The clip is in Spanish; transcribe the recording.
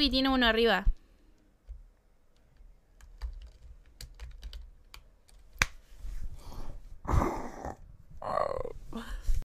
y tiene uno arriba.